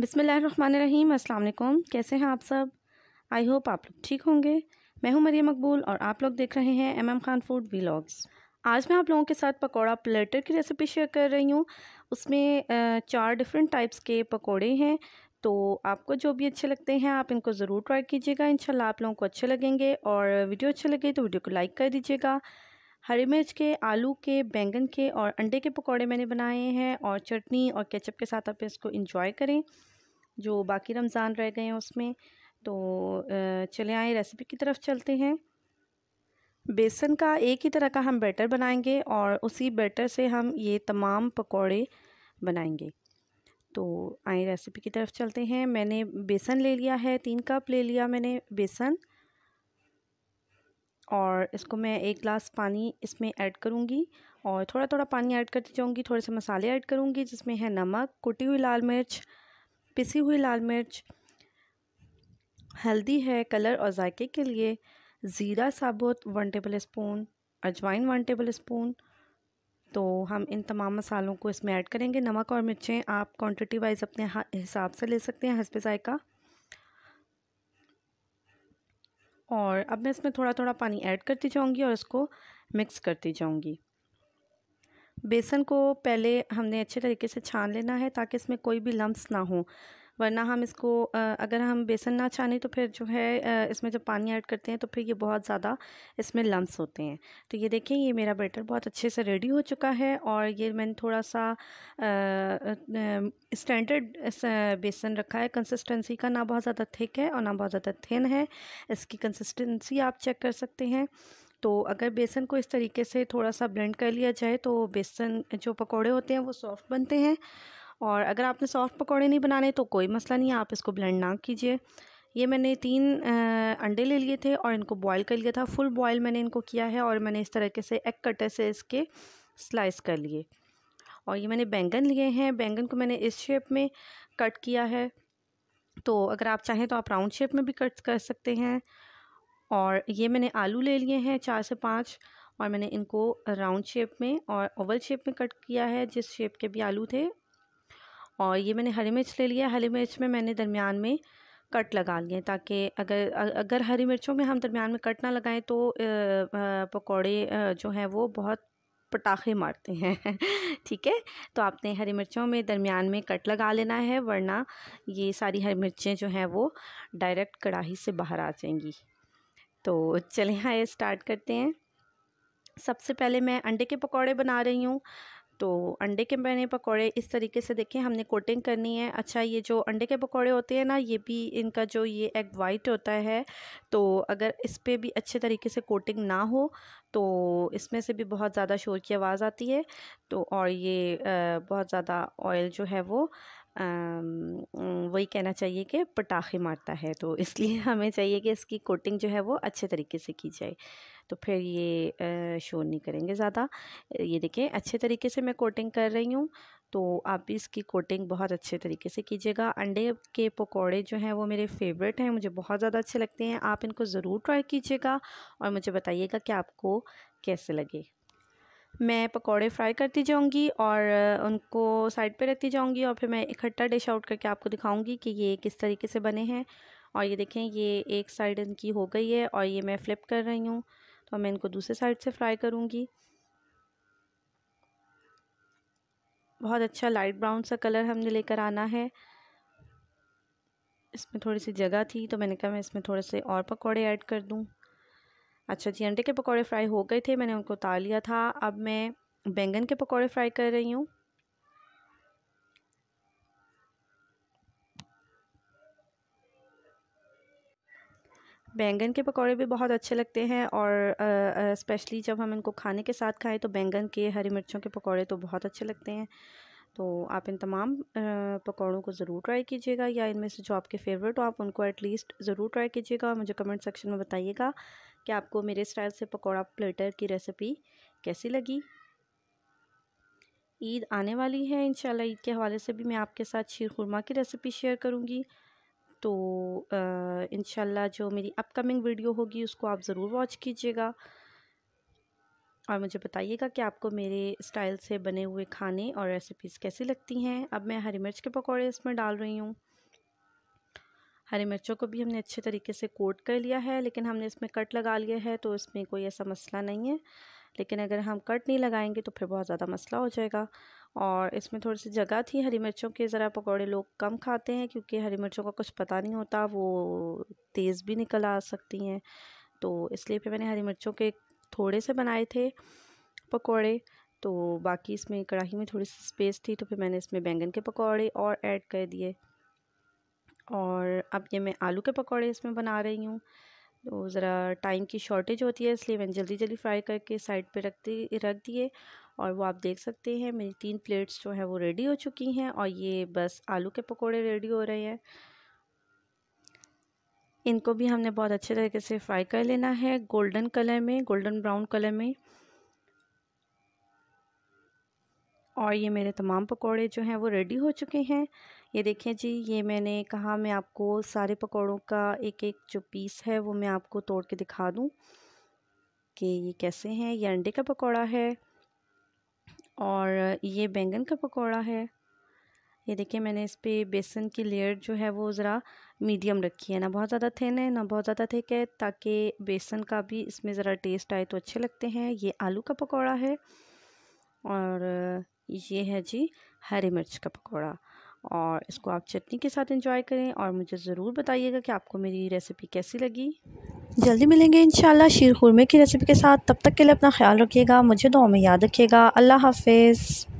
बिसमीम अल्लाम कैसे हैं आप सब आई होप आप लोग ठीक होंगे मैं हूं मरियम मकबूल और आप लोग देख रहे हैं M M Khan food vlogs आज मैं आप लोगों के साथ पकोड़ा प्लेटर की रेसिपी शेयर कर रही हूं उसमें चार डिफरेंट टाइप्स के पकोड़े हैं तो आपको जो भी अच्छे लगते हैं आप इनको ज़रूर ट्राई कीजिएगा इंशाल्लाह आप लोगों को अच्छे लगेंगे और वीडियो अच्छे लगे तो वीडियो को लाइक कर दीजिएगा हरी मिर्च के आलू के बैंगन के और अंडे के पकौड़े मैंने बनाए हैं और चटनी और केचप के साथ आप इसको इंजॉय करें जो बाकी रमज़ान रह गए हैं उसमें तो चले आए रेसिपी की तरफ चलते हैं बेसन का एक ही तरह का हम बैटर बनाएंगे और उसी बैटर से हम ये तमाम पकौड़े बनाएंगे तो आए रेसिपी की तरफ चलते हैं मैंने बेसन ले लिया है तीन कप ले लिया मैंने बेसन और इसको मैं एक ग्लास पानी इसमें ऐड करूँगी और थोड़ा थोड़ा पानी ऐड करती जाऊँगी थोड़े से मसाले ऐड करूँगी जिसमें है नमक कुटी हुई लाल मिर्च पिसी हुई लाल मिर्च हल्दी है कलर और जायके के लिए ज़ीरा साबुत वन टेबल स्पून अजवाइन वन टेबल स्पून तो हम इन तमाम मसालों को इसमें ऐड करेंगे नमक और मिर्चें आप क्वांटिटी वाइज अपने हिसाब से ले सकते हैं हंसपे जायका और अब मैं इसमें थोड़ा थोड़ा पानी ऐड करती जाऊँगी और इसको मिक्स करती जाऊँगी बेसन को पहले हमने अच्छे तरीके से छान लेना है ताकि इसमें कोई भी लम्ब ना हो वरना हम इसको अगर हम बेसन ना छाने तो फिर जो है इसमें जब पानी ऐड करते हैं तो फिर ये बहुत ज़्यादा इसमें लम्स होते हैं तो ये देखें ये मेरा बैटर बहुत अच्छे से रेडी हो चुका है और ये मैंने थोड़ा सा स्टैंडर्ड बेसन रखा है कंसिस्टेंसी का ना बहुत ज़्यादा थिक है और ना बहुत ज़्यादा थिन है इसकी कंसिस्टेंसी आप चेक कर सकते हैं तो अगर बेसन को इस तरीके से थोड़ा सा ब्लेंड कर लिया जाए तो बेसन जो पकौड़े होते हैं वो सॉफ्ट बनते हैं और अगर आपने सॉफ्ट पकौड़े नहीं बनाने तो कोई मसला नहीं है आप इसको ब्लेंड ना कीजिए ये मैंने तीन अंडे ले लिए थे और इनको बॉईल कर लिया था फुल बॉईल मैंने इनको किया है और मैंने इस तरीके से एक कटर से इसके स्लाइस कर लिए और ये मैंने बैंगन लिए हैं बैंगन को मैंने इस शेप में कट किया है तो अगर आप चाहें तो आप राउंड शेप में भी कट कर सकते हैं और ये मैंने आलू ले लिए हैं चार से पाँच और मैंने इनको राउंड शेप में और ओवल शेप में कट किया है जिस शेप के भी आलू थे और ये मैंने हरी मिर्च ले लिया हरी मिर्च में मैंने दरमियान में कट लगा लिए ताकि अगर अगर हरी मिर्चों में हम दरमियान में कट ना लगाएं तो पकौड़े जो हैं वो बहुत पटाखे मारते हैं ठीक है तो आपने हरी मिर्चों में दरमियान में कट लगा लेना है वरना ये सारी हरी मिर्चें जो हैं वो डायरेक्ट कढ़ाही से बाहर आ जाएंगी तो चलें हाँ स्टार्ट करते हैं सबसे पहले मैं अंडे के पकौड़े बना रही हूँ तो अंडे के बने पकौड़े इस तरीके से देखिए हमने कोटिंग करनी है अच्छा ये जो अंडे के पकौड़े होते हैं ना ये भी इनका जो ये एग वाइट होता है तो अगर इस पर भी अच्छे तरीके से कोटिंग ना हो तो इसमें से भी बहुत ज़्यादा शोर की आवाज़ आती है तो और ये बहुत ज़्यादा ऑयल जो है वो वही कहना चाहिए कि पटाखे मारता है तो इसलिए हमें चाहिए कि इसकी कोटिंग जो है वो अच्छे तरीके से की जाए तो फिर ये शो नहीं करेंगे ज़्यादा ये देखें अच्छे तरीके से मैं कोटिंग कर रही हूँ तो आप भी इसकी कोटिंग बहुत अच्छे तरीके से कीजिएगा अंडे के पकोड़े जो हैं वो मेरे फेवरेट हैं मुझे बहुत ज़्यादा अच्छे लगते हैं आप इनको ज़रूर ट्राई कीजिएगा और मुझे बताइएगा कि आपको कैसे लगे मैं पकोड़े फ्राई करती जाऊंगी और उनको साइड पे रखती जाऊंगी और फिर मैं इकट्ठा डिश आउट करके आपको दिखाऊंगी कि ये किस तरीके से बने हैं और ये देखें ये एक साइड इनकी हो गई है और ये मैं फ़्लिप कर रही हूँ और मैं इनको दूसरे साइड से फ्राई करूँगी बहुत अच्छा लाइट ब्राउन सा कलर हमने लेकर आना है इसमें थोड़ी सी जगह थी तो मैंने कहा मैं इसमें थोड़े से और पकौड़े ऐड कर दूँ अच्छा जी अंडे के पकौड़े फ्राई हो गए थे मैंने उनको उतार लिया था अब मैं बैंगन के पकौड़े फ्राई कर रही हूँ बैंगन के पकौड़े भी बहुत अच्छे लगते हैं और स्पेशली जब हम इनको खाने के साथ खाएं तो बैंगन के हरी मिर्चों के पकौड़े तो बहुत अच्छे लगते हैं तो आप इन तमाम पकौड़ों को ज़रूर ट्राई कीजिएगा या इनमें से जो आपके फेवरेट हो आप उनको एटलीस्ट ज़रूर ट्राई कीजिएगा और मुझे कमेंट सेक्शन में बताइएगा कि आपको मेरे स्टाइल से पकौड़ा प्लेटर की रेसिपी कैसी लगी ईद आने वाली है इंशाल्लाह ईद के हवाले से भी मैं आपके साथ शीर खुरमा की रेसिपी शेयर करूँगी तो इन जो मेरी अपकमिंग वीडियो होगी उसको आप ज़रूर वॉच कीजिएगा और मुझे बताइएगा कि आपको मेरे स्टाइल से बने हुए खाने और रेसिपीज़ कैसी लगती हैं अब मैं हरी मिर्च के पकौड़े इसमें डाल रही हूँ हरी मिर्चों को भी हमने अच्छे तरीके से कोट कर लिया है लेकिन हमने इसमें कट लगा लिया है तो इसमें कोई ऐसा मसला नहीं है लेकिन अगर हम कट नहीं लगाएंगे तो फिर बहुत ज़्यादा मसला हो जाएगा और इसमें थोड़ी सी जगह थी हरी मिर्चों के ज़रा पकौड़े लोग कम खाते हैं क्योंकि हरी मिर्चों का कुछ पता नहीं होता वो तेज़ भी निकल आ सकती हैं तो इसलिए फिर मैंने हरी मिर्चों के थोड़े से बनाए थे पकौड़े तो बाकी इसमें कढ़ाही में थोड़ी सी स्पेस थी तो फिर मैंने इसमें बैंगन के पकौड़े और ऐड कर दिए और अब ये मैं आलू के पकौड़े इसमें बना रही हूँ तो ज़रा टाइम की शॉर्टेज होती है इसलिए मैंने जल्दी जल्दी फ्राई करके साइड पे रख दी रख दिए और वो आप देख सकते हैं मेरी तीन प्लेट्स जो हैं वो रेडी हो चुकी हैं और ये बस आलू के पकोड़े रेडी हो रहे हैं इनको भी हमने बहुत अच्छे तरीके से फ्राई कर लेना है गोल्डन कलर में गोल्डन ब्राउन कलर में और ये मेरे तमाम पकोड़े जो हैं वो रेडी हो चुके हैं ये देखें जी ये मैंने कहा मैं आपको सारे पकोड़ों का एक एक जो पीस है वो मैं आपको तोड़ के दिखा दूँ कि ये कैसे हैं ये अंडे का पकोड़ा है और ये बैंगन का पकोड़ा है ये देखिए मैंने इस पर बेसन की लेयर जो है वो ज़रा मीडियम रखी है ना बहुत ज़्यादा थिन है ना बहुत ज़्यादा थिक है ताकि बेसन का भी इसमें ज़रा टेस्ट आए तो अच्छे लगते हैं ये आलू का पकौड़ा है और ये है जी हरी मिर्च का पकौड़ा और इसको आप चटनी के साथ इंजॉय करें और मुझे ज़रूर बताइएगा कि आपको मेरी रेसिपी कैसी लगी जल्दी मिलेंगे इन शीर खुरमे की रेसिपी के साथ तब तक के लिए अपना ख्याल रखिएगा मुझे दो में याद रखिएगा अल्लाह हाफिज़